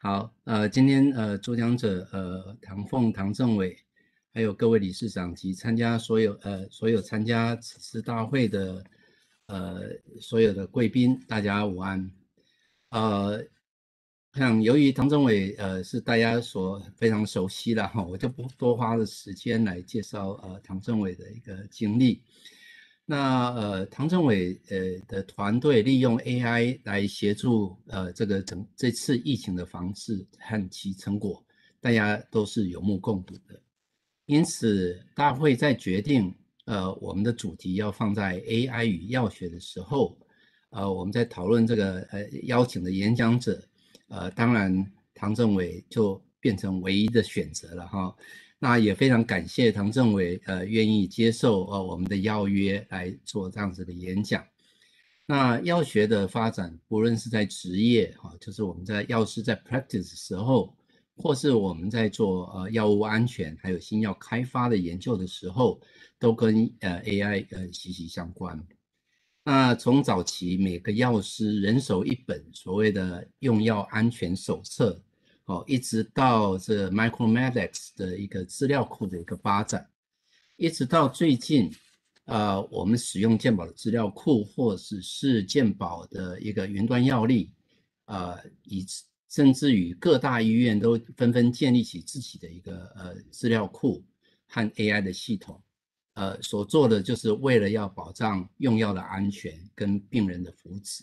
好，呃，今天呃，主讲者呃，唐凤、唐政委，还有各位理事长及参加所有呃，所有参加此次大会的呃，所有的贵宾，大家午安。呃，像由于唐政委呃是大家所非常熟悉的哈，我就不多花的时间来介绍呃唐政委的一个经历。那呃，唐政委呃的团队利用 AI 来协助呃这个整这次疫情的防治和其成果，大家都是有目共睹的。因此，大会在决定呃我们的主题要放在 AI 与药学的时候，呃，我们在讨论这个呃邀请的演讲者，呃，当然唐政委就变成唯一的选择了哈。那也非常感谢唐政委，呃，愿意接受呃我们的邀约来做这样子的演讲。那药学的发展，不论是在职业啊，就是我们在药师在 practice 的时候，或是我们在做呃药物安全还有新药开发的研究的时候，都跟呃 AI 呃息息相关。那从早期每个药师人手一本所谓的用药安全手册。哦，一直到这 MicroMedics 的一个资料库的一个发展，一直到最近，呃，我们使用健保的资料库，或者是健保的一个云端药力，呃，以甚至于各大医院都纷纷建立起自己的一个呃资料库和 AI 的系统，呃，所做的就是为了要保障用药的安全跟病人的福祉。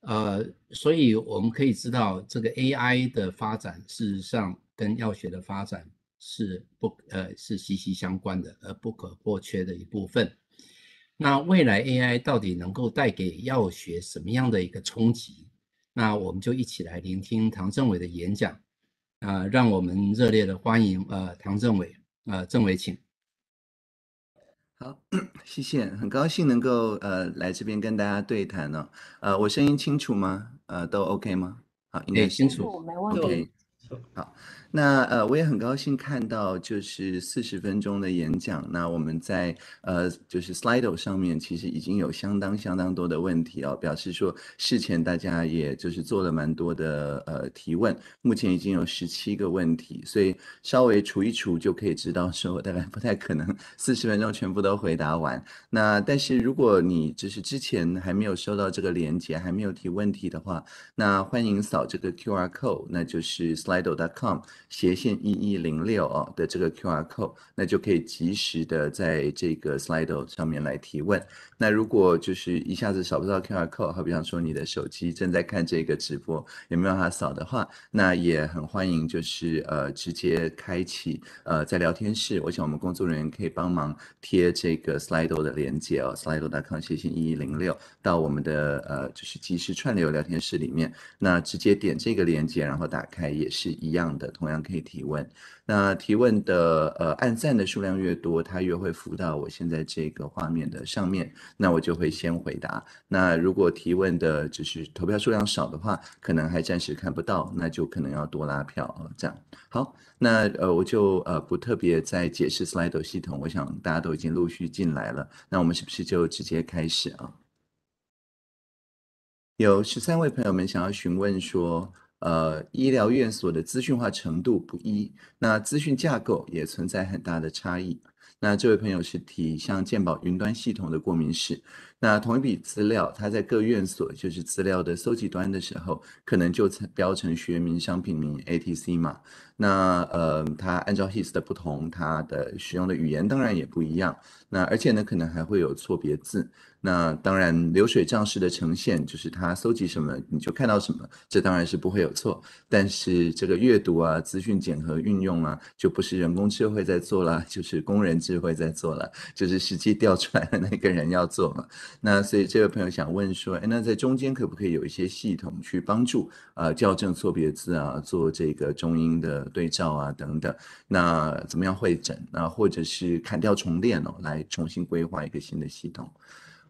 呃，所以我们可以知道，这个 AI 的发展事实上跟药学的发展是不呃是息息相关的，而不可或缺的一部分。那未来 AI 到底能够带给药学什么样的一个冲击？那我们就一起来聆听唐政委的演讲。呃，让我们热烈的欢迎呃唐政委。呃，政委请。好，谢谢，很高兴能够呃来这边跟大家对谈呢。呃，我声音清楚吗？呃，都 OK 吗？好，应该清楚，没问题，好。那呃，我也很高兴看到，就是四十分钟的演讲，那我们在呃就是 s l i d o 上面其实已经有相当相当多的问题哦，表示说事前大家也就是做了蛮多的呃提问，目前已经有十七个问题，所以稍微除一除就可以知道说大概不太可能 四十分钟全部都回答完。那但是如果你就是之前还没有收到这个链接，还没有提问题的话，那欢迎扫这个 QR code，那就是 s l i d o c o m 斜线一一零六哦的这个 Q R code，那就可以及时的在这个 s l i d o 上面来提问。那如果就是一下子扫不到 Q R code，好比方说你的手机正在看这个直播，也没有办法扫的话，那也很欢迎就是呃直接开启呃在聊天室，我想我们工作人员可以帮忙贴这个 s l i d o 的连接哦 s l i d o com 斜线一一零六到我们的呃就是即时串流聊天室里面，那直接点这个连接然后打开也是一样的，同样。可以提问，那提问的呃，按赞的数量越多，它越会浮到我现在这个画面的上面，那我就会先回答。那如果提问的只是投票数量少的话，可能还暂时看不到，那就可能要多拉票这样好，那呃，我就呃不特别再解释 s l i d o 系统，我想大家都已经陆续进来了，那我们是不是就直接开始啊？有十三位朋友们想要询问说。呃，医疗院所的资讯化程度不一，那资讯架构也存在很大的差异。那这位朋友是提向健保云端系统的过敏史。那同一笔资料，它在各院所就是资料的搜集端的时候，可能就标成学名、商品名、ATC 嘛。那呃，它按照 his 的不同，它的使用的语言当然也不一样。那而且呢，可能还会有错别字。那当然流水账式的呈现，就是它搜集什么你就看到什么，这当然是不会有错。但是这个阅读啊、资讯检核运用啊，就不是人工智慧在做了，就是工人智慧在做了，就是实际调出来的那个人要做嘛。那所以这位朋友想问说，哎，那在中间可不可以有一些系统去帮助呃校正错别字啊，做这个中英的对照啊，等等，那怎么样会诊啊，或者是砍掉重练哦，来重新规划一个新的系统？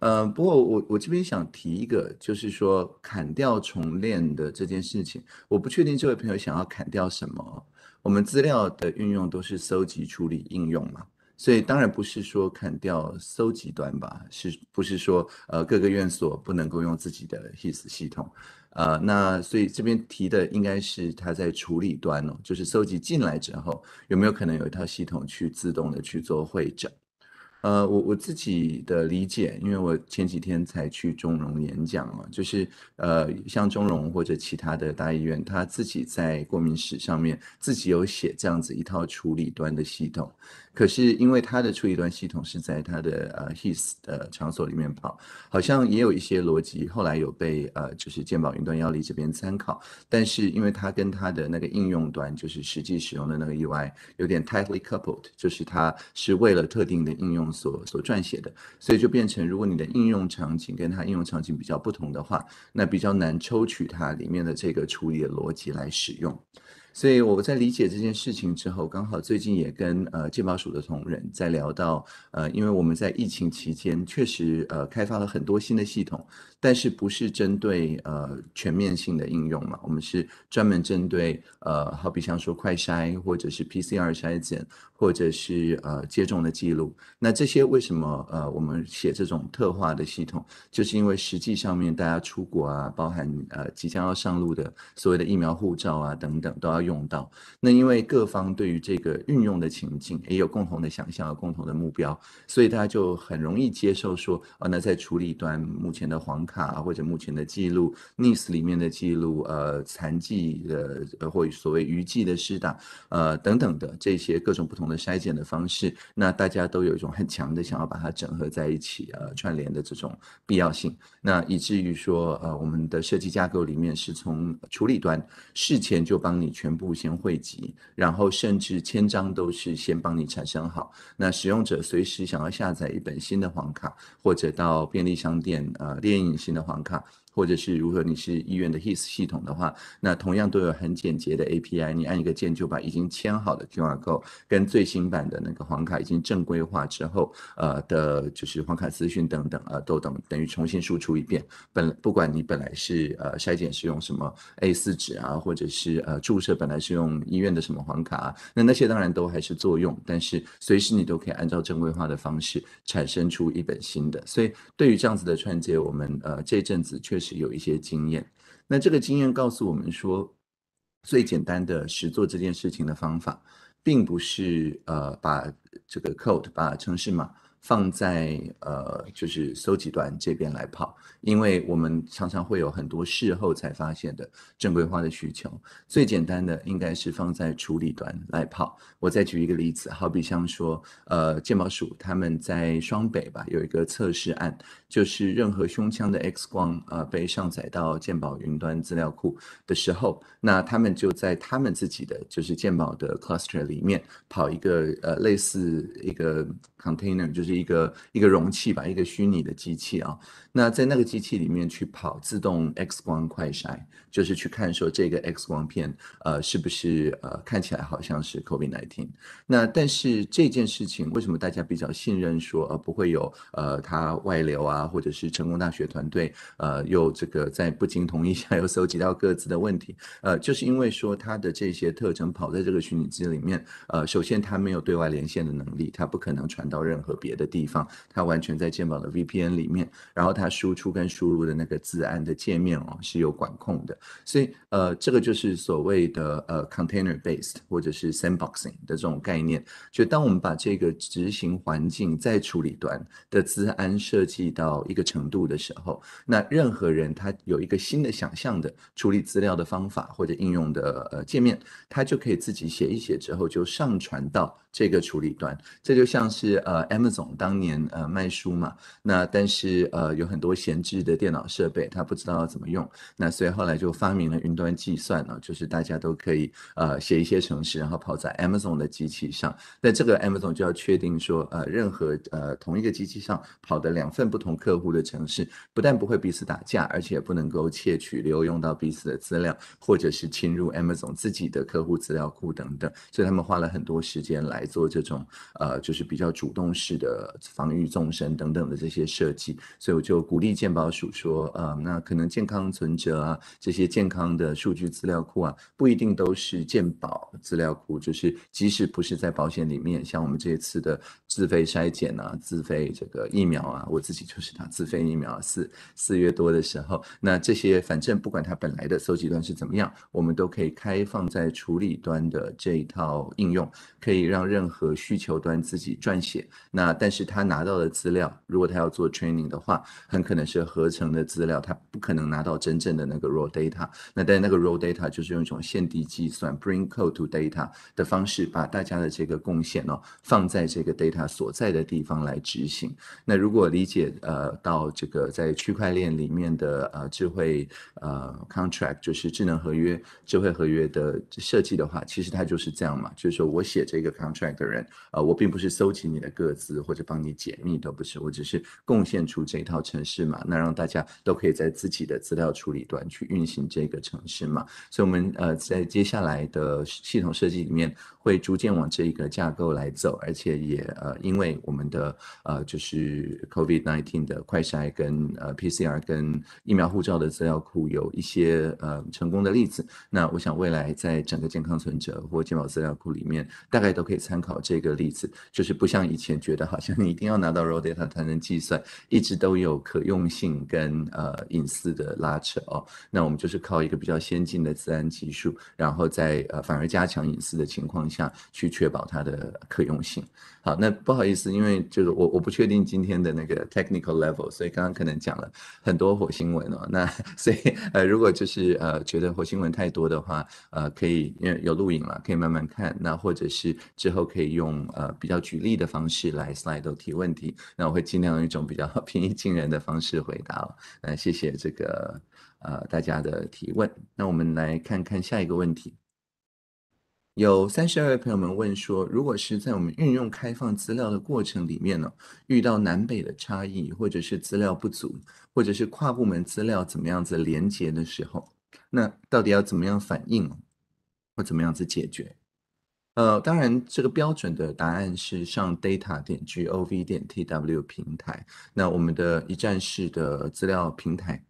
呃，不过我我这边想提一个，就是说砍掉重练的这件事情，我不确定这位朋友想要砍掉什么。我们资料的运用都是搜集、处理、应用嘛。所以当然不是说砍掉搜集端吧，是不是说呃各个院所不能够用自己的 HIS 系统？呃，那所以这边提的应该是他在处理端哦，就是搜集进来之后，有没有可能有一套系统去自动的去做会诊？呃，我我自己的理解，因为我前几天才去中融演讲嘛，就是呃，像中融或者其他的大医院，他自己在过敏史上面自己有写这样子一套处理端的系统，可是因为他的处理端系统是在他的呃 his 的场所里面跑，好像也有一些逻辑后来有被呃就是健保云端药理这边参考，但是因为他跟他的那个应用端，就是实际使用的那个 UI 有点 tightly coupled，就是他是为了特定的应用。所所撰写的，所以就变成，如果你的应用场景跟它应用场景比较不同的话，那比较难抽取它里面的这个处理的逻辑来使用。所以我在理解这件事情之后，刚好最近也跟呃，鉴宝署的同仁在聊到，呃，因为我们在疫情期间确实呃，开发了很多新的系统。但是不是针对呃全面性的应用嘛？我们是专门针对呃，好比像说快筛或者是 PCR 筛检，或者是呃接种的记录。那这些为什么呃我们写这种特化的系统？就是因为实际上面大家出国啊，包含呃即将要上路的所谓的疫苗护照啊等等都要用到。那因为各方对于这个运用的情境也有共同的想象和共同的目标，所以大家就很容易接受说啊，那在处理端目前的黄。卡或者目前的记录，nis 里面的记录，呃，残疾的或所谓余记的适打，呃，等等的这些各种不同的筛检的方式，那大家都有一种很强的想要把它整合在一起，呃，串联的这种必要性，那以至于说，呃，我们的设计架构里面是从处理端事前就帮你全部先汇集，然后甚至千张都是先帮你产生好，那使用者随时想要下载一本新的黄卡，或者到便利商店，呃，猎影。新的房卡，或者是如果你是医院的 His 系统的话，那同样都有很简洁的 API，你按一个键就把已经签好的 q r code 跟最新版的那个黄卡已经正规化之后，呃的，就是黄卡资讯等等啊，都等等于重新输出一遍。本不管你本来是呃筛检是用什么 A4 纸啊，或者是呃注射本来是用医院的什么黄卡，啊，那那些当然都还是作用，但是随时你都可以按照正规化的方式产生出一本新的。所以对于这样子的串接，我们呃这阵子确实。是有一些经验，那这个经验告诉我们说，最简单的实做这件事情的方法，并不是呃把这个 code 把城市码放在呃就是搜集端这边来跑，因为我们常常会有很多事后才发现的正规化的需求。最简单的应该是放在处理端来跑。我再举一个例子，好比像说呃，鉴宝署他们在双北吧有一个测试案。就是任何胸腔的 X 光，呃，被上载到鉴宝云端资料库的时候，那他们就在他们自己的就是鉴宝的 cluster 里面跑一个呃类似一个 container，就是一个一个容器吧，一个虚拟的机器啊。那在那个机器里面去跑自动 X 光快筛，就是去看说这个 X 光片呃是不是呃看起来好像是 Covid 1 9那但是这件事情为什么大家比较信任说呃不会有呃它外流啊，或者是成功大学团队呃又这个在不经同意下又搜集到各自的问题呃，就是因为说它的这些特征跑在这个虚拟机里面，呃首先它没有对外连线的能力，它不可能传到任何别的地方，它完全在健保的 VPN 里面，然后。它输出跟输入的那个字安的界面哦是有管控的，所以呃，这个就是所谓的呃 container based 或者是 sandboxing 的这种概念。就当我们把这个执行环境在处理端的字安设计到一个程度的时候，那任何人他有一个新的想象的处理资料的方法或者应用的呃界面，他就可以自己写一写之后就上传到。这个处理端，这就像是呃，M 总当年呃卖书嘛，那但是呃有很多闲置的电脑设备，他不知道要怎么用，那所以后来就发明了云端计算呢，就是大家都可以呃写一些程式，然后跑在 Amazon 的机器上。那这个 Amazon 就要确定说呃任何呃同一个机器上跑的两份不同客户的城市，不但不会彼此打架，而且不能够窃取、流用到彼此的资料，或者是侵入 Amazon 自己的客户资料库等等。所以他们花了很多时间来。做这种呃，就是比较主动式的防御纵深等等的这些设计，所以我就鼓励健保署说，呃，那可能健康存折啊，这些健康的数据资料库啊，不一定都是健保资料库，就是即使不是在保险里面，像我们这次的自费筛检啊，自费这个疫苗啊，我自己就是打自费疫苗四四月多的时候，那这些反正不管它本来的搜集端是怎么样，我们都可以开放在处理端的这一套应用，可以让。任何需求端自己撰写，那但是他拿到的资料，如果他要做 training 的话，很可能是合成的资料，他不可能拿到真正的那个 raw data。那但那个 raw data 就是用一种限地计算 （bring code to data） 的方式，把大家的这个贡献哦放在这个 data 所在的地方来执行。那如果理解呃到这个在区块链里面的呃智慧呃 contract，就是智能合约、智慧合约的设计的话，其实它就是这样嘛，就是说我写这个 contract。帅一的人，呃，我并不是搜集你的个资或者帮你解密，都不是，我只是贡献出这一套程式嘛，那让大家都可以在自己的资料处理端去运行这个程式嘛。所以，我们呃，在接下来的系统设计里面，会逐渐往这一个架构来走，而且也呃，因为我们的呃，就是 COVID nineteen 的快筛跟呃 PCR 跟疫苗护照的资料库有一些呃成功的例子，那我想未来在整个健康存折或健保资料库里面，大概都可以。参考这个例子，就是不像以前觉得好像你一定要拿到 raw data 才能计算，一直都有可用性跟呃隐私的拉扯哦。那我们就是靠一个比较先进的自然技术，然后在呃反而加强隐私的情况下去确保它的可用性。好，那不好意思，因为就是我我不确定今天的那个 technical level，所以刚刚可能讲了很多火星文哦。那所以呃如果就是呃觉得火星文太多的话，呃可以因为有录影了，可以慢慢看。那或者是之后。都可以用呃比较举例的方式来 slide 提问题，那我会尽量用一种比较 平易近人的方式回答。那谢谢这个呃大家的提问。那我们来看看下一个问题。有三十二位朋友们问说，如果是在我们运用开放资料的过程里面呢，遇到南北的差异，或者是资料不足，或者是跨部门资料怎么样子连接的时候，那到底要怎么样反应，或怎么样子解决？呃，当然，这个标准的答案是上 data 点 gov 点 tw 平台。那我们的一站式的资料平台，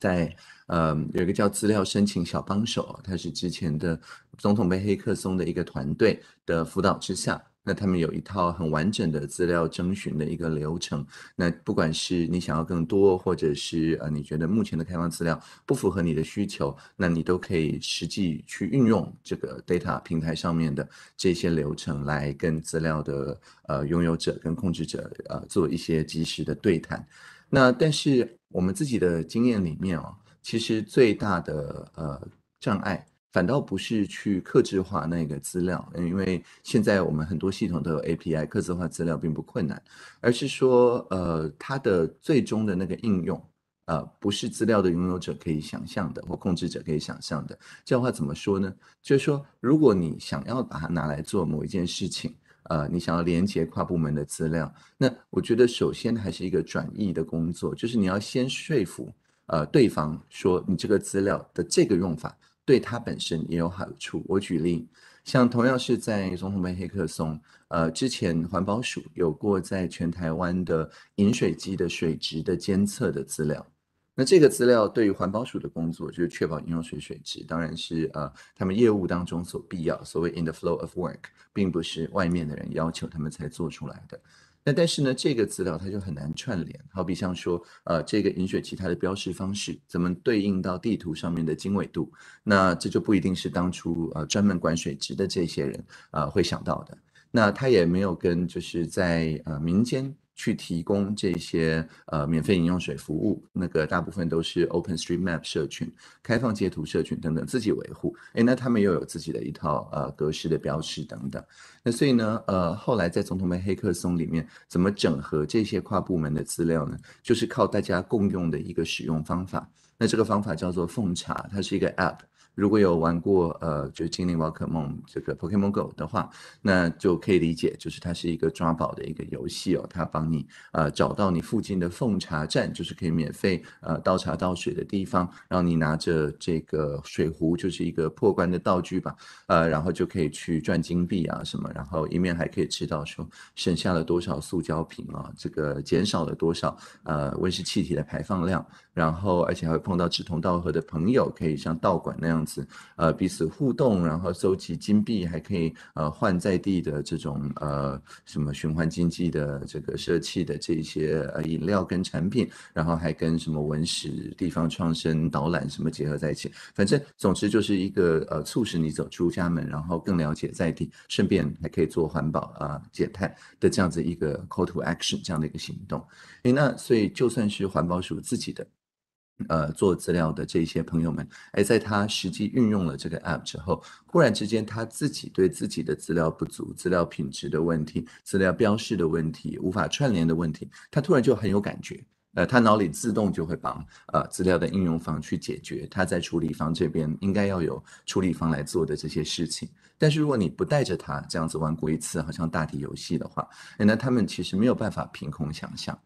在呃有一个叫资料申请小帮手，它是之前的总统杯黑客松的一个团队的辅导之下。那他们有一套很完整的资料征询的一个流程，那不管是你想要更多，或者是呃你觉得目前的开放资料不符合你的需求，那你都可以实际去运用这个 data 平台上面的这些流程来跟资料的呃拥有者跟控制者呃做一些及时的对谈。那但是我们自己的经验里面哦，其实最大的呃障碍。反倒不是去克制化那个资料，因为现在我们很多系统都有 API，克制化资料并不困难，而是说，呃，它的最终的那个应用，呃，不是资料的拥有者可以想象的或控制者可以想象的。这样话怎么说呢？就是说，如果你想要把它拿来做某一件事情，呃，你想要连接跨部门的资料，那我觉得首先还是一个转译的工作，就是你要先说服，呃，对方说你这个资料的这个用法。对它本身也有好处。我举例，像同样是在总统杯黑客松，呃，之前环保署有过在全台湾的饮水机的水质的监测的资料。那这个资料对于环保署的工作，就是确保饮用水水质，当然是呃，他们业务当中所必要，所谓 in the flow of work，并不是外面的人要求他们才做出来的。那但是呢，这个资料它就很难串联，好比像说，呃，这个饮水池它的标识方式怎么对应到地图上面的经纬度，那这就不一定是当初呃专门管水质的这些人啊会想到的，那他也没有跟就是在呃民间。去提供这些呃免费饮用水服务，那个大部分都是 OpenStreetMap 社群、开放截图社群等等自己维护。哎，那他们又有自己的一套呃格式的标识等等。那所以呢，呃，后来在总统杯黑客松里面，怎么整合这些跨部门的资料呢？就是靠大家共用的一个使用方法。那这个方法叫做奉茶，它是一个 app。如果有玩过呃，就是精灵宝可梦这个 Pokemon Go 的话，那就可以理解，就是它是一个抓宝的一个游戏哦。它帮你呃找到你附近的奉茶站，就是可以免费呃倒茶倒水的地方，然后你拿着这个水壶，就是一个破关的道具吧，呃，然后就可以去赚金币啊什么，然后一面还可以知道说省下了多少塑胶瓶啊，这个减少了多少呃温室气体的排放量，然后而且还会碰到志同道合的朋友，可以像道馆那样子。呃，彼此互动，然后收集金币，还可以呃换在地的这种呃什么循环经济的这个设计的这些呃饮料跟产品，然后还跟什么文史、地方创生、导览什么结合在一起。反正，总之就是一个呃促使你走出家门，然后更了解在地，顺便还可以做环保啊减碳的这样子一个 call to action 这样的一个行动。那所以就算是环保署自己的。呃，做资料的这些朋友们，哎，在他实际运用了这个 app 之后，忽然之间他自己对自己的资料不足、资料品质的问题、资料标示的问题、无法串联的问题，他突然就很有感觉。呃，他脑里自动就会帮呃资料的应用方去解决，他在处理方这边应该要有处理方来做的这些事情。但是如果你不带着他这样子玩过一次，好像大体游戏的话，哎，那他们其实没有办法凭空想象。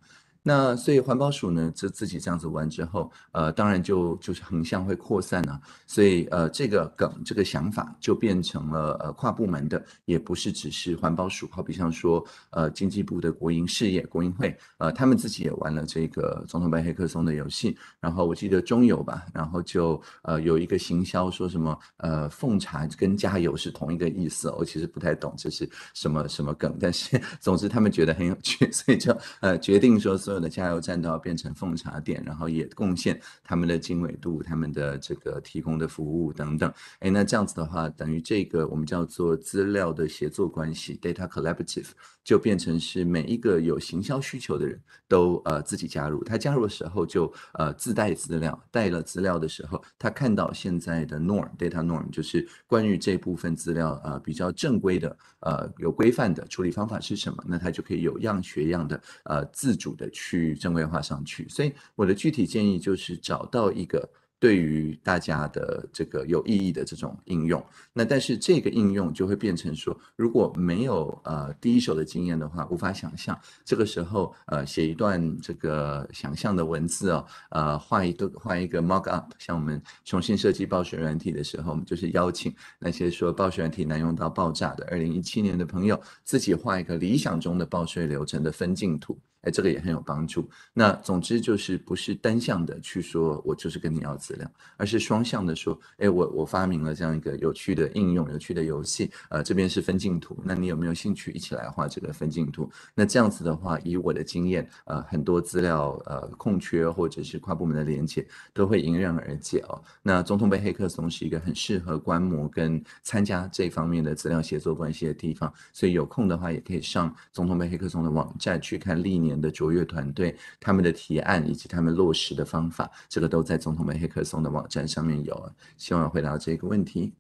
那所以环保署呢，就自己这样子玩之后，呃，当然就就是横向会扩散了。所以呃，这个梗这个想法就变成了呃跨部门的，也不是只是环保署。好比像说呃经济部的国营事业国营会，呃，他们自己也玩了这个总统杯黑客松的游戏。然后我记得中油吧，然后就呃有一个行销说什么呃奉茶跟加油是同一个意思。我其实不太懂这是什么什么梗，但是 总之他们觉得很有趣，所以就呃决定说说。所有的加油站都要变成奉茶店，然后也贡献他们的经纬度、他们的这个提供的服务等等。哎，那这样子的话，等于这个我们叫做资料的协作关系 （data collaborative） 就变成是每一个有行销需求的人都呃自己加入。他加入的时候就呃自带资料，带了资料的时候，他看到现在的 norm data norm 就是关于这部分资料呃比较正规的呃有规范的处理方法是什么，那他就可以有样学样的呃自主的去。去正规化上去，所以我的具体建议就是找到一个对于大家的这个有意义的这种应用。那但是这个应用就会变成说，如果没有呃第一手的经验的话，无法想象。这个时候呃写一段这个想象的文字哦，呃画一个画一个 mock up，像我们重新设计报雪软体的时候，我们就是邀请那些说报雪软体难用到爆炸的二零一七年的朋友，自己画一个理想中的报税流程的分镜图。哎，这个也很有帮助。那总之就是不是单向的去说我就是跟你要资料，而是双向的说，哎，我我发明了这样一个有趣的应用、有趣的游戏，呃，这边是分镜图，那你有没有兴趣一起来画这个分镜图？那这样子的话，以我的经验，呃，很多资料呃空缺或者是跨部门的连接都会迎刃而解哦。那总统杯黑客松是一个很适合观摩跟参加这方面的资料协作关系的地方，所以有空的话也可以上总统杯黑客松的网站去看历年。的卓越团队、他们的提案以及他们落实的方法，这个都在总统们黑客松的网站上面有。希望回答这个问题。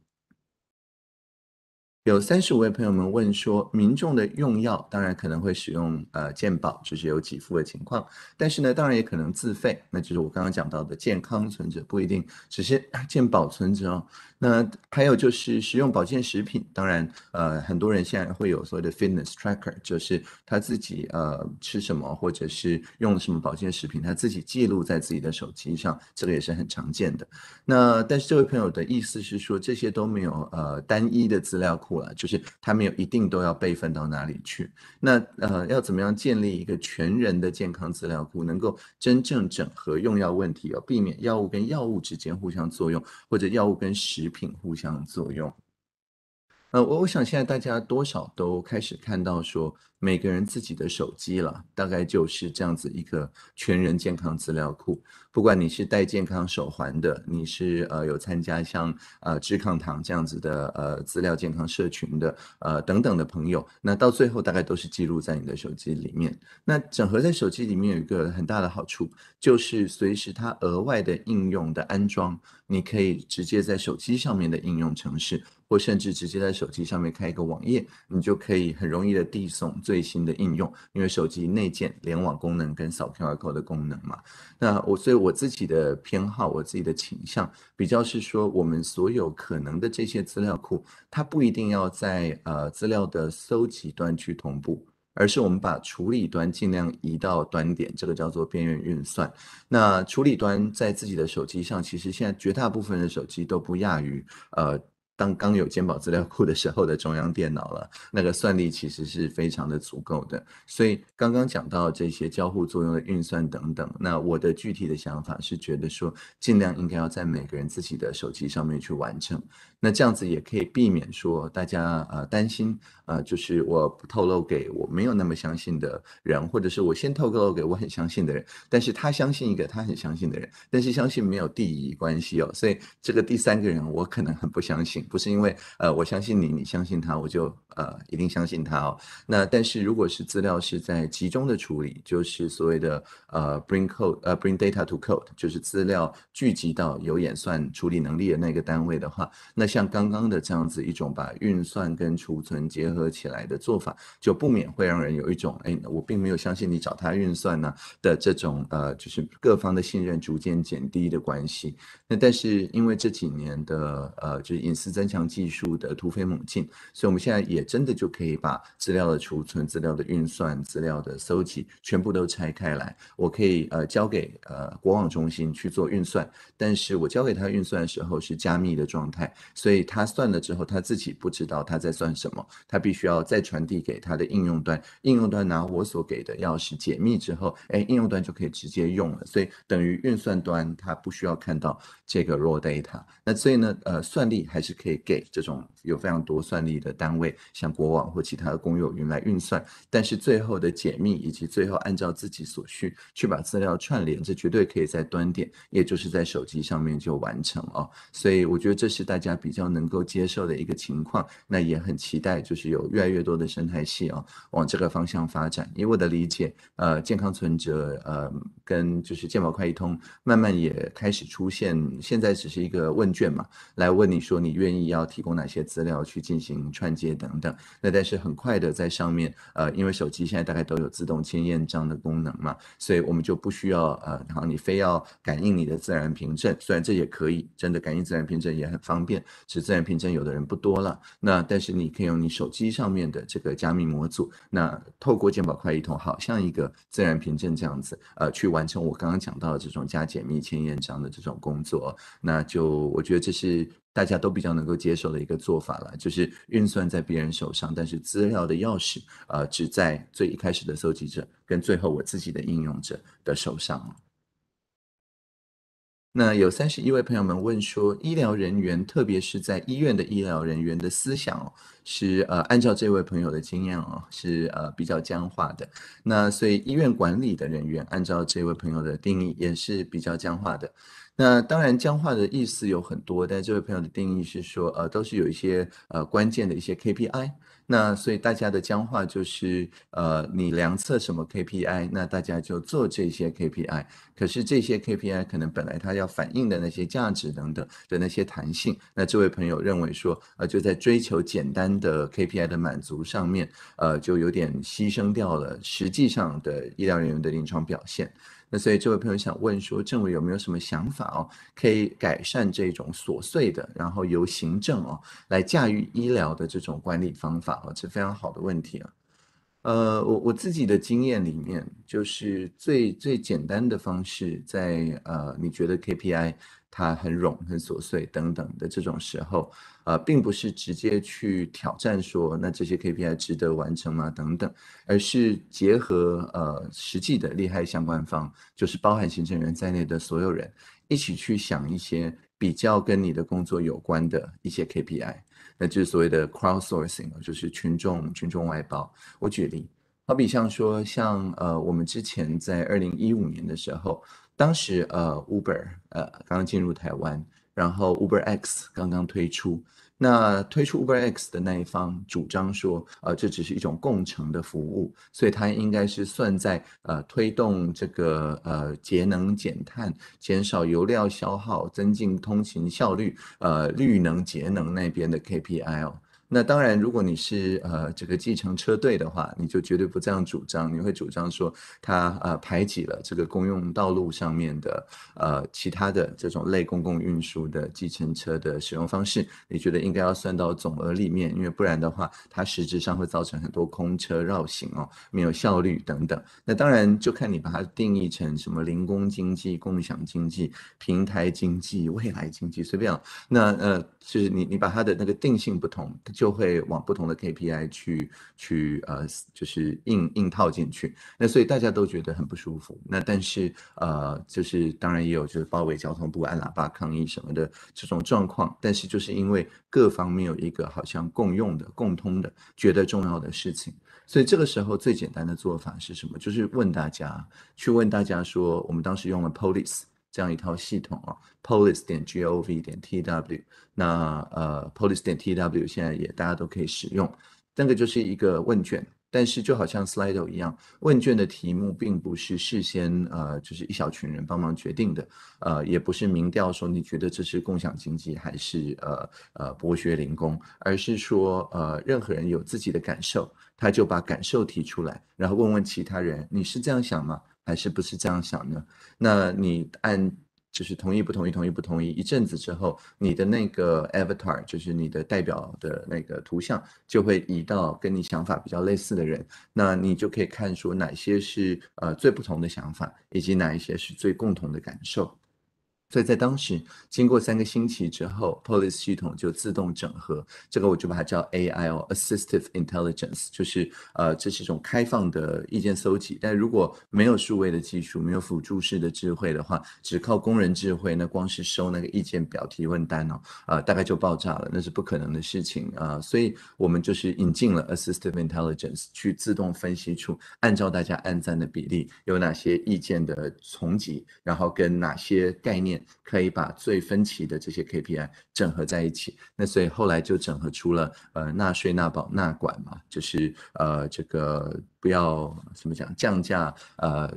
有三十五位朋友们问说，民众的用药当然可能会使用呃健保，就是有给付的情况，但是呢，当然也可能自费，那就是我刚刚讲到的健康存折不一定只是 健保存折。那还有就是使用保健食品，当然呃很多人现在会有所谓的 fitness tracker，就是他自己呃吃什么或者是用什么保健食品，他自己记录在自己的手机上，这个也是很常见的。那但是这位朋友的意思是说，这些都没有呃单一的资料库。就是他们有一定都要备份到哪里去，那呃要怎么样建立一个全人的健康资料库，能够真正整合用药问题要避免药物跟药物之间互相作用，或者药物跟食品互相作用。呃，我我想现在大家多少都开始看到说。每个人自己的手机了，大概就是这样子一个全人健康资料库。不管你是戴健康手环的，你是呃有参加像呃智抗堂这样子的呃资料健康社群的呃等等的朋友，那到最后大概都是记录在你的手机里面。那整合在手机里面有一个很大的好处，就是随时它额外的应用的安装，你可以直接在手机上面的应用城市，或甚至直接在手机上面开一个网页，你就可以很容易的递送最。最新的应用，因为手机内建联网功能跟扫 code 的功能嘛。那我所以，我自己的偏好，我自己的倾向，比较是说，我们所有可能的这些资料库，它不一定要在呃资料的搜集端去同步，而是我们把处理端尽量移到端点，这个叫做边缘运算。那处理端在自己的手机上，其实现在绝大部分的手机都不亚于呃。当刚有鉴宝资料库的时候的中央电脑了，那个算力其实是非常的足够的。所以刚刚讲到这些交互作用的运算等等，那我的具体的想法是觉得说，尽量应该要在每个人自己的手机上面去完成。那这样子也可以避免说大家呃担心呃，就是我不透露给我没有那么相信的人，或者是我先透露给我很相信的人，但是他相信一个他很相信的人，但是相信没有利益关系哦，所以这个第三个人我可能很不相信，不是因为呃我相信你，你相信他，我就呃一定相信他哦。那但是如果是资料是在集中的处理，就是所谓的呃 bring code 呃 bring data to code，就是资料聚集到有演算处理能力的那个单位的话，那。像刚刚的这样子一种把运算跟储存结合起来的做法，就不免会让人有一种哎，我并没有相信你找他运算呢的这种呃，就是各方的信任逐渐减低的关系。那但是因为这几年的呃，就是隐私增强技术的突飞猛进，所以我们现在也真的就可以把资料的储存、资料的运算、资料的搜集全部都拆开来。我可以呃交给呃国网中心去做运算，但是我交给他运算的时候是加密的状态。所以他算了之后，他自己不知道他在算什么，他必须要再传递给他的应用端，应用端拿我所给的钥匙解密之后，哎，应用端就可以直接用了。所以等于运算端他不需要看到这个 raw data，那所以呢，呃，算力还是可以给这种。有非常多算力的单位，像国网或其他的公有云来运算，但是最后的解密以及最后按照自己所需去把资料串联，这绝对可以在端点，也就是在手机上面就完成哦。所以我觉得这是大家比较能够接受的一个情况。那也很期待，就是有越来越多的生态系哦往这个方向发展。以我的理解，呃，健康存折，呃，跟就是健保快易通慢慢也开始出现，现在只是一个问卷嘛，来问你说你愿意要提供哪些。资料去进行串接等等，那但是很快的在上面，呃，因为手机现在大概都有自动签验章的功能嘛，所以我们就不需要呃，然后你非要感应你的自然凭证，虽然这也可以，真的感应自然凭证也很方便，是自然凭证有的人不多了。那但是你可以用你手机上面的这个加密模组，那透过鉴宝快一通，好像一个自然凭证这样子，呃，去完成我刚刚讲到的这种加解密、签验章的这种工作，那就我觉得这是。大家都比较能够接受的一个做法了，就是运算在别人手上，但是资料的钥匙，呃，只在最一开始的搜集者跟最后我自己的应用者的手上。那有三十一位朋友们问说，医疗人员，特别是在医院的医疗人员的思想是呃，按照这位朋友的经验哦，是呃比较僵化的。那所以医院管理的人员，按照这位朋友的定义，也是比较僵化的。那当然，僵化的意思有很多，但这位朋友的定义是说，呃，都是有一些呃关键的一些 KPI。那所以大家的僵化就是，呃，你量测什么 KPI，那大家就做这些 KPI。可是这些 KPI 可能本来它要反映的那些价值等等的那些弹性，那这位朋友认为说，呃，就在追求简单的 KPI 的满足上面，呃，就有点牺牲掉了实际上的医疗人员的临床表现。所以这位朋友想问说，政委有没有什么想法哦，可以改善这种琐碎的，然后由行政哦来驾驭医疗的这种管理方法哦，这非常好的问题啊。呃，我我自己的经验里面，就是最最简单的方式，在呃，你觉得 KPI？它很冗、很琐碎等等的这种时候，呃，并不是直接去挑战说那这些 KPI 值得完成吗？等等，而是结合呃实际的利害相关方，就是包含行政员在内的所有人，一起去想一些比较跟你的工作有关的一些 KPI，那就是所谓的 crowdsourcing，就是群众群众外包。我举例，好比像说像呃，我们之前在二零一五年的时候。当时，呃，Uber 呃刚刚进入台湾，然后 Uber X 刚刚推出。那推出 Uber X 的那一方主张说，呃，这只是一种共乘的服务，所以它应该是算在呃推动这个呃节能减碳、减少油料消耗、增进通勤效率、呃绿能节能那边的 KPI 哦。那当然，如果你是呃这个计程车队的话，你就绝对不这样主张。你会主张说它呃排挤了这个公用道路上面的呃其他的这种类公共运输的计程车的使用方式，你觉得应该要算到总额里面，因为不然的话，它实质上会造成很多空车绕行哦，没有效率等等。那当然就看你把它定义成什么零工经济、共享经济、平台经济、未来经济，随便。那呃就是你你把它的那个定性不同。就会往不同的 KPI 去去呃，就是硬硬套进去。那所以大家都觉得很不舒服。那但是呃，就是当然也有就是包围交通部、按喇叭抗议什么的这种状况。但是就是因为各方面有一个好像共用的、共通的觉得重要的事情，所以这个时候最简单的做法是什么？就是问大家，去问大家说，我们当时用了 police。这样一套系统啊，police 点 gov 点 tw，那呃 police 点 tw 现在也大家都可以使用。这个就是一个问卷，但是就好像 slideo 一样，问卷的题目并不是事先呃就是一小群人帮忙决定的，呃，也不是民调说你觉得这是共享经济还是呃呃剥削零工，而是说呃任何人有自己的感受，他就把感受提出来，然后问问其他人，你是这样想吗？还是不是这样想呢？那你按就是同意不同意，同意不同意，一阵子之后，你的那个 avatar 就是你的代表的那个图像就会移到跟你想法比较类似的人，那你就可以看出哪些是呃最不同的想法，以及哪一些是最共同的感受。所以在当时，经过三个星期之后，police 系统就自动整合这个，我就把它叫 AI，哦 Assistive Intelligence，就是呃，这是一种开放的意见搜集。但如果没有数位的技术，没有辅助式的智慧的话，只靠工人智慧，那光是收那个意见表、提问单哦，呃，大概就爆炸了，那是不可能的事情啊。所以我们就是引进了 Assistive Intelligence 去自动分析出，按照大家按赞的比例，有哪些意见的重集，然后跟哪些概念。可以把最分歧的这些 KPI 整合在一起，那所以后来就整合出了呃纳税纳保纳管嘛，就是呃这个。不要怎么讲降价，呃，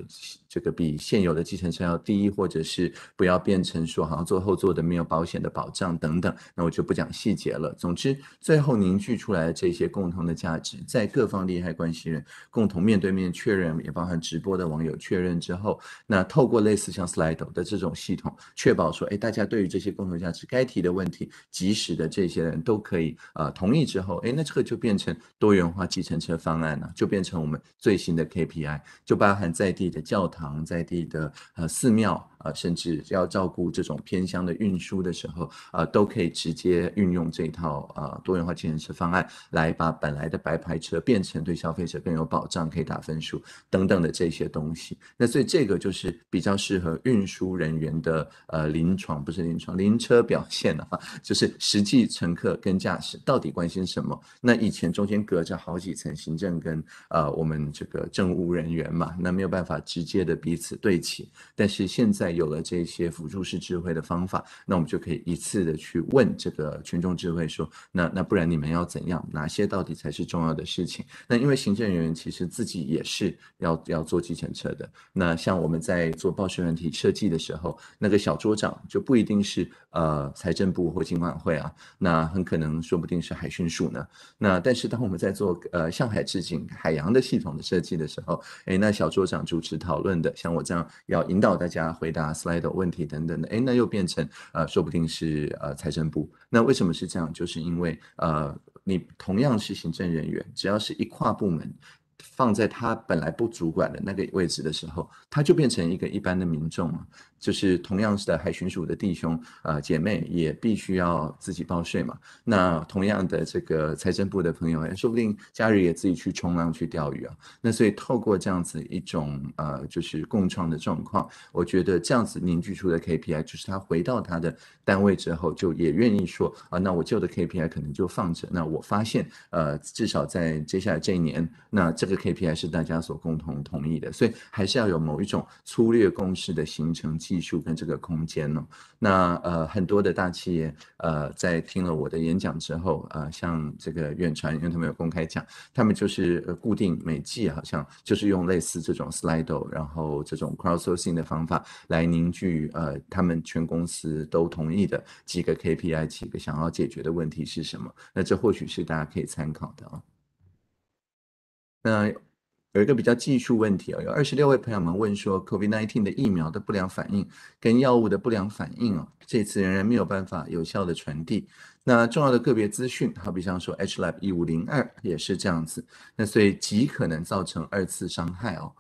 这个比现有的计程车要低，或者是不要变成说好像坐后座的没有保险的保障等等，那我就不讲细节了。总之，最后凝聚出来的这些共同的价值，在各方利害关系人共同面对面确认，也包含直播的网友确认之后，那透过类似像 Slido 的这种系统，确保说，哎，大家对于这些共同价值该提的问题，及时的这些人都可以呃同意之后，哎，那这个就变成多元化计程车方案了，就变成我们。最新的 KPI 就包含在地的教堂，在地的呃寺庙。甚至要照顾这种偏乡的运输的时候，呃，都可以直接运用这套啊多元化经营车方案，来把本来的白牌车变成对消费者更有保障、可以打分数等等的这些东西。那所以这个就是比较适合运输人员的呃临床，不是临床临车表现的话，就是实际乘客跟驾驶到底关心什么？那以前中间隔着好几层行政跟呃我们这个政务人员嘛，那没有办法直接的彼此对齐，但是现在。有了这些辅助式智慧的方法，那我们就可以一次的去问这个群众智慧说，那那不然你们要怎样？哪些到底才是重要的事情？那因为行政人员其实自己也是要要做计程车的。那像我们在做报税问题设计的时候，那个小桌长就不一定是呃财政部或经管会啊，那很可能说不定是海巡署呢。那但是当我们在做呃上海致景海洋的系统的设计的时候，哎，那小桌长主持讨论的，像我这样要引导大家回。啊 s l i d e 问题等等的，哎，那又变成呃，说不定是呃财政部。那为什么是这样？就是因为呃，你同样是行政人员，只要是一跨部门放在他本来不主管的那个位置的时候，他就变成一个一般的民众了。就是同样的海巡署的弟兄啊姐妹也必须要自己报税嘛。那同样的这个财政部的朋友，说不定假日也自己去冲浪去钓鱼啊。那所以透过这样子一种呃就是共创的状况，我觉得这样子凝聚出的 KPI，就是他回到他的单位之后就也愿意说啊，那我旧的 KPI 可能就放着。那我发现呃至少在接下来这一年，那这个 KPI 是大家所共同同意的。所以还是要有某一种粗略共识的形成。技术跟这个空间呢？那呃，很多的大企业呃，在听了我的演讲之后，呃，像这个远传，因为他们有公开讲，他们就是固定每季，好像就是用类似这种 s l i d o 然后这种 cross sourcing 的方法来凝聚呃，他们全公司都同意的几个 KPI，几个想要解决的问题是什么？那这或许是大家可以参考的啊。那。有一个比较技术问题哦，有二十六位朋友们问说，COVID-19 的疫苗的不良反应跟药物的不良反应哦，这次仍然没有办法有效的传递。那重要的个别资讯，好比像说 H-Lab 一五零二也是这样子，那所以极可能造成二次伤害哦。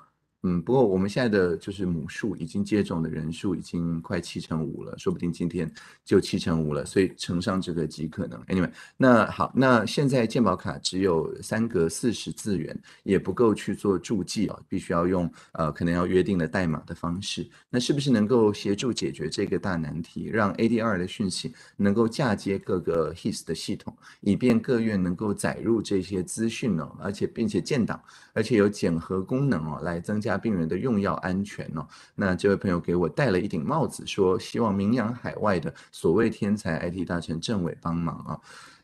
嗯，不过我们现在的就是母数已经接种的人数已经快七成五了，说不定今天就七成五了，所以乘上这个极可能。Anyway，那好，那现在健保卡只有三格四十字元，也不够去做注记啊，必须要用呃，可能要约定的代码的方式。那是不是能够协助解决这个大难题，让 ADR 的讯息能够嫁接各个 His 的系统，以便各院能够载入这些资讯哦，而且并且建档，而且有检核功能哦，来增加。家病人的用药安全呢？那这位朋友给我戴了一顶帽子，说希望名扬海外的所谓天才 IT 大臣郑伟帮忙啊。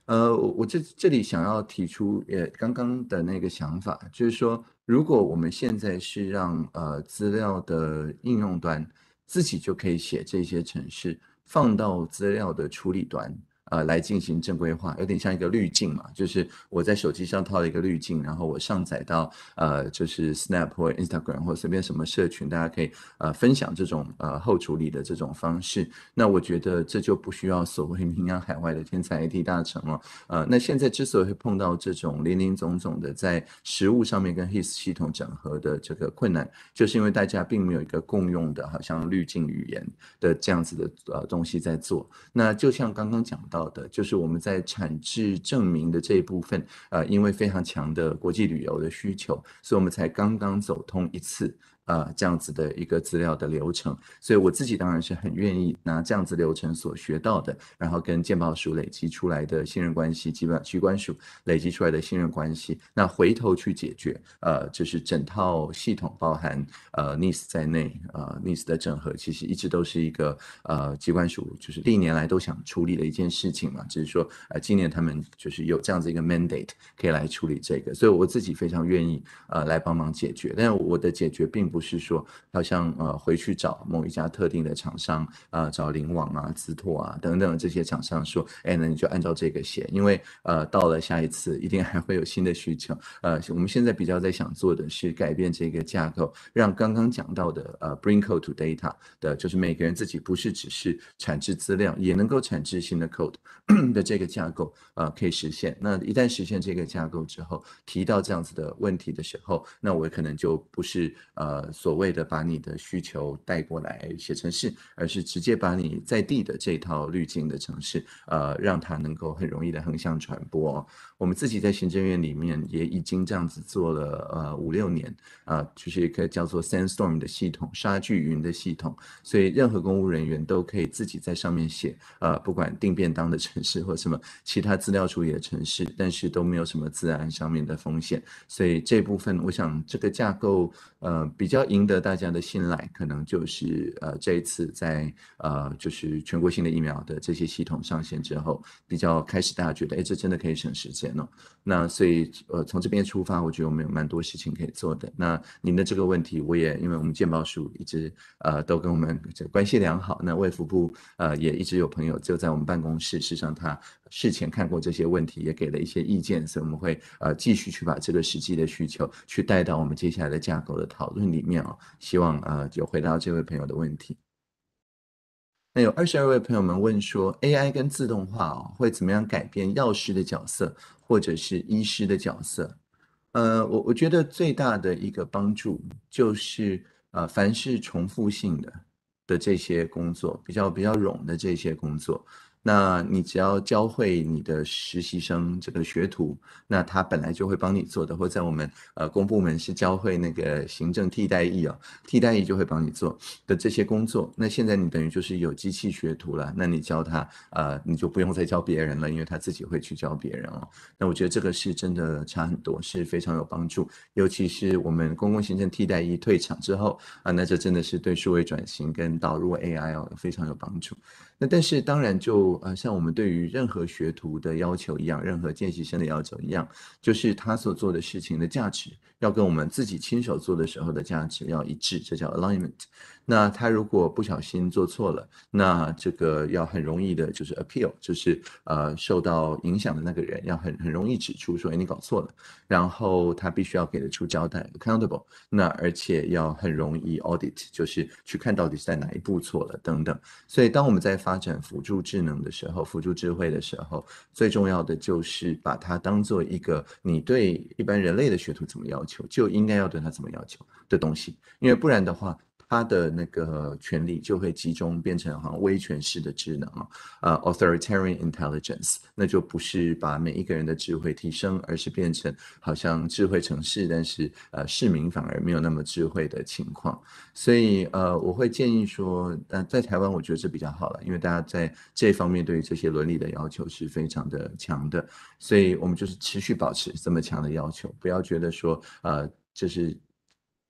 呃，我我这这里想要提出，呃，刚刚的那个想法，就是说，如果我们现在是让呃资料的应用端自己就可以写这些程式，放到资料的处理端。呃，来进行正规化，有点像一个滤镜嘛，就是我在手机上套了一个滤镜，然后我上载到呃，就是 Snap 或 Instagram 或随便什么社群，大家可以呃分享这种呃后处理的这种方式。那我觉得这就不需要所谓名扬海外的天才 IT 大成了。呃，那现在之所以会碰到这种林林总总的在实物上面跟 His 系统整合的这个困难，就是因为大家并没有一个共用的，好像滤镜语言的这样子的呃东西在做。那就像刚刚讲到。的，就是我们在产制证明的这一部分，呃，因为非常强的国际旅游的需求，所以我们才刚刚走通一次。呃，这样子的一个资料的流程，所以我自己当然是很愿意拿这样子流程所学到的，然后跟鉴宝署累积出来的信任关系，基本机关署累积出来的信任关系，那回头去解决，呃，就是整套系统包含呃 NIS 在内，呃 NIS 的整合，其实一直都是一个呃机关署就是历年来都想处理的一件事情嘛，只是说呃今年他们就是有这样子一个 mandate 可以来处理这个，所以我自己非常愿意呃来帮忙解决，但是我的解决并。不是说好像呃回去找某一家特定的厂商啊，找灵网啊、资拓啊等等这些厂商说，哎，那你就按照这个写，因为呃到了下一次一定还会有新的需求。呃，我们现在比较在想做的是改变这个架构，让刚刚讲到的呃，bring code to data 的，就是每个人自己不是只是产制资料，也能够产制新的 code 的这个架构，呃，可以实现。那一旦实现这个架构之后，提到这样子的问题的时候，那我可能就不是呃。所谓的把你的需求带过来写城市，而是直接把你在地的这套滤镜的城市，呃，让它能够很容易的横向传播。我们自己在行政院里面也已经这样子做了，呃，五六年，啊，就是一个叫做 Sandstorm 的系统，沙聚云的系统，所以任何公务人员都可以自己在上面写，呃，不管定便当的城市或什么其他资料处理的城市，但是都没有什么自然上面的风险，所以这部分我想这个架构，呃，比较赢得大家的信赖，可能就是呃，这一次在呃，就是全国性的疫苗的这些系统上线之后，比较开始大家觉得，哎，这真的可以省时间。那所以，呃，从这边出发，我觉得我们有蛮多事情可以做的。那您的这个问题，我也因为我们鉴报署一直呃都跟我们这关系良好，那卫福部呃也一直有朋友就在我们办公室，事实上他事前看过这些问题，也给了一些意见，所以我们会呃继续去把这个实际的需求去带到我们接下来的架构的讨论里面哦。希望呃就回答这位朋友的问题。那有二十二位朋友们问说，AI 跟自动化哦，会怎么样改变药师的角色，或者是医师的角色？呃，我我觉得最大的一个帮助就是，呃，凡是重复性的的这些工作，比较比较冗的这些工作。那你只要教会你的实习生这个学徒，那他本来就会帮你做的，或在我们呃公部门是教会那个行政替代役哦，替代役就会帮你做的这些工作。那现在你等于就是有机器学徒了，那你教他呃，你就不用再教别人了，因为他自己会去教别人了。那我觉得这个是真的差很多，是非常有帮助，尤其是我们公共行政替代役退场之后啊，那这真的是对数位转型跟导入 AI 哦非常有帮助。那但是当然就呃，像我们对于任何学徒的要求一样，任何见习生的要求一样，就是他所做的事情的价值要跟我们自己亲手做的时候的价值要一致，这叫 alignment。那他如果不小心做错了，那这个要很容易的，就是 appeal，就是呃受到影响的那个人要很很容易指出说哎你搞错了，然后他必须要给得出交代 accountable。那而且要很容易 audit，就是去看到底是在哪一步错了等等。所以当我们在发展辅助智能的时候，辅助智慧的时候，最重要的就是把它当做一个你对一般人类的学徒怎么要求，就应该要对他怎么要求的东西，因为不然的话。他的那个权力就会集中，变成好像威权式的智能啊，呃，authoritarian intelligence，那就不是把每一个人的智慧提升，而是变成好像智慧城市，但是呃，市民反而没有那么智慧的情况。所以呃，我会建议说，呃，在台湾我觉得这比较好了，因为大家在这方面对于这些伦理的要求是非常的强的，所以我们就是持续保持这么强的要求，不要觉得说呃，就是。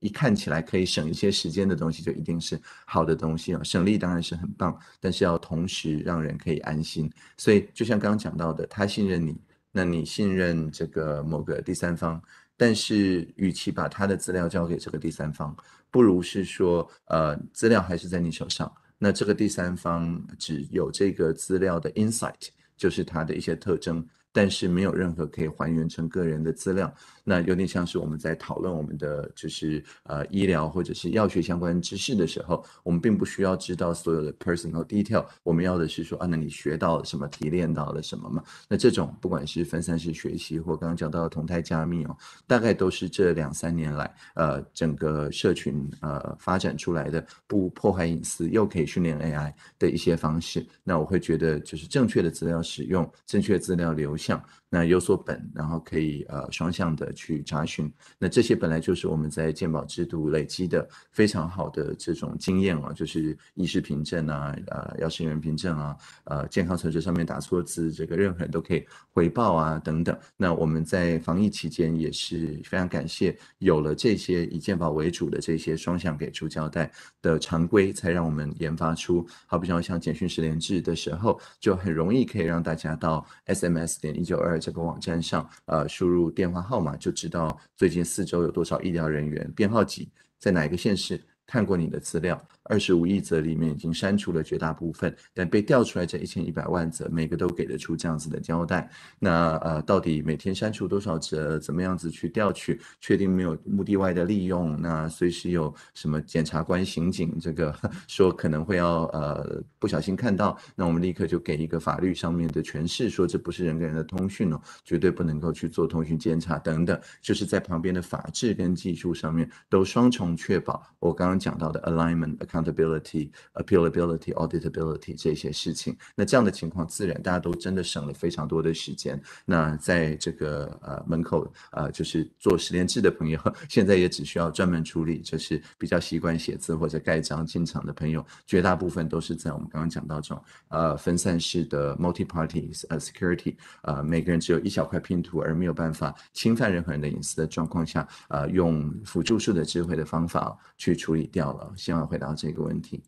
一看起来可以省一些时间的东西，就一定是好的东西啊。省力当然是很棒，但是要同时让人可以安心。所以就像刚刚讲到的，他信任你，那你信任这个某个第三方。但是，与其把他的资料交给这个第三方，不如是说，呃，资料还是在你手上。那这个第三方只有这个资料的 insight，就是它的一些特征，但是没有任何可以还原成个人的资料。那有点像是我们在讨论我们的就是呃医疗或者是药学相关知识的时候，我们并不需要知道所有的 personal detail，我们要的是说啊，那你学到了什么，提炼到了什么嘛？那这种不管是分散式学习或刚刚讲到的同态加密哦，大概都是这两三年来呃整个社群呃发展出来的不破坏隐私又可以训练 AI 的一些方式。那我会觉得就是正确的资料使用，正确资料流向。那有所本，然后可以呃双向的去查询。那这些本来就是我们在鉴宝制度累积的非常好的这种经验了，就是医师凭证啊，呃，要人凭证啊，呃，健康存折上面打错字，这个任何人都可以回报啊等等。那我们在防疫期间也是非常感谢有了这些以鉴宝为主的这些双向给出交代的常规，才让我们研发出，好比像像简讯十连制的时候，就很容易可以让大家到 S M S 点一九二。这个网站上，呃，输入电话号码就知道最近四周有多少医疗人员，编号几，在哪一个县市。看过你的资料，二十五亿则里面已经删除了绝大部分，但被调出来这一千一百万则，每个都给得出这样子的交代。那呃，到底每天删除多少则？怎么样子去调取？确定没有目的外的利用？那随时有什么检察官、刑警这个 说可能会要呃不小心看到，那我们立刻就给一个法律上面的诠释，说这不是人跟人的通讯哦，绝对不能够去做通讯监察等等，就是在旁边的法制跟技术上面都双重确保。我刚。讲到的 alignment、accountability、appealability、auditability 这些事情，那这样的情况自然大家都真的省了非常多的时间。那在这个呃门口呃就是做实连制的朋友，现在也只需要专门处理，就是比较习惯写字或者盖章进场的朋友，绝大部分都是在我们刚刚讲到这种呃分散式的 multi-party 呃 security 呃每个人只有一小块拼图，而没有办法侵犯任何人的隐私的状况下，呃用辅助数的智慧的方法去处理。掉了，希望回答这个问题。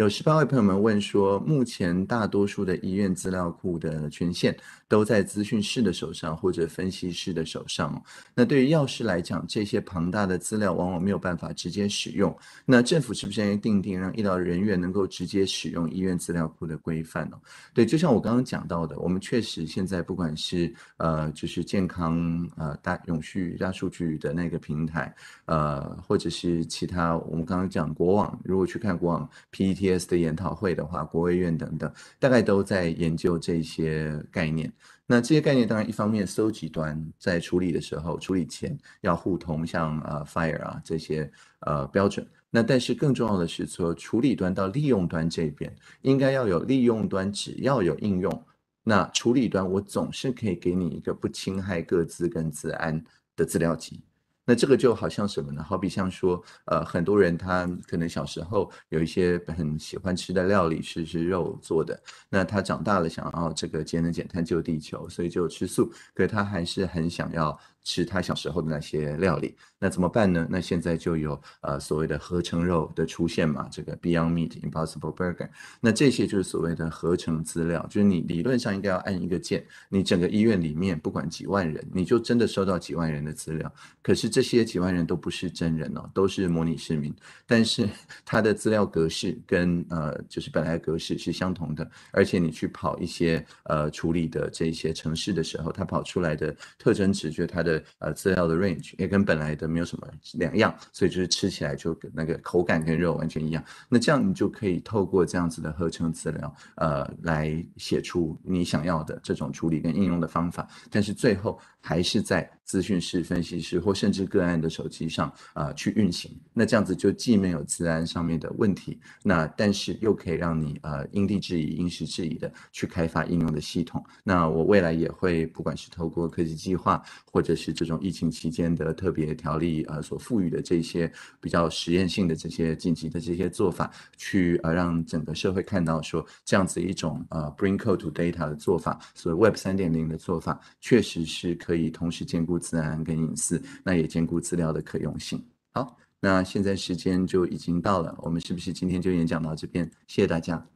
有十八位朋友们问说，目前大多数的医院资料库的权限都在资讯室的手上或者分析师的手上。那对于药师来讲，这些庞大的资料往往没有办法直接使用。那政府是不是应该定定让医疗人员能够直接使用医院资料库的规范呢？对，就像我刚刚讲到的，我们确实现在不管是呃，就是健康呃大永续大数据的那个平台，呃，或者是其他我们刚刚讲国网，如果去看国网 PET。的研讨会的话，国务院等等，大概都在研究这些概念。那这些概念当然一方面收集端在处理的时候，处理前要互通，像呃 Fire 啊这些呃标准。那但是更重要的是说，处理端到利用端这边应该要有利用端只要有应用，那处理端我总是可以给你一个不侵害各自跟自安的资料集。那这个就好像什么呢？好比像说，呃，很多人他可能小时候有一些很喜欢吃的料理是是肉做的，那他长大了想要这个节能减碳救地球，所以就吃素，可是他还是很想要。吃他小时候的那些料理，那怎么办呢？那现在就有呃所谓的合成肉的出现嘛，这个 Beyond Meat Impossible Burger。那这些就是所谓的合成资料，就是你理论上应该要按一个键，你整个医院里面不管几万人，你就真的收到几万人的资料。可是这些几万人都不是真人哦，都是模拟市民。但是他的资料格式跟呃就是本来格式是相同的，而且你去跑一些呃处理的这些城市的时候，他跑出来的特征值就他的。的呃，资料的 range 也跟本来的没有什么两样，所以就是吃起来就那个口感跟肉完全一样。那这样你就可以透过这样子的合成资料，呃，来写出你想要的这种处理跟应用的方法。但是最后还是在。咨询师、分析师或甚至个案的手机上啊去运行，那这样子就既没有自安上面的问题，那但是又可以让你呃因地制宜、因时制宜的去开发应用的系统。那我未来也会不管是透过科技计划，或者是这种疫情期间的特别条例呃所赋予的这些比较实验性的这些紧急的这些做法，去啊让整个社会看到说这样子一种呃 Bring code to data 的做法，所以 Web 三点零的做法确实是可以同时兼顾。自然跟隐私，那也兼顾资料的可用性。好，那现在时间就已经到了，我们是不是今天就演讲到这边？谢谢大家，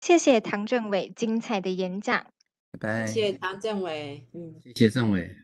谢谢唐政委精彩的演讲，拜拜。谢谢唐政委，嗯，谢谢政委。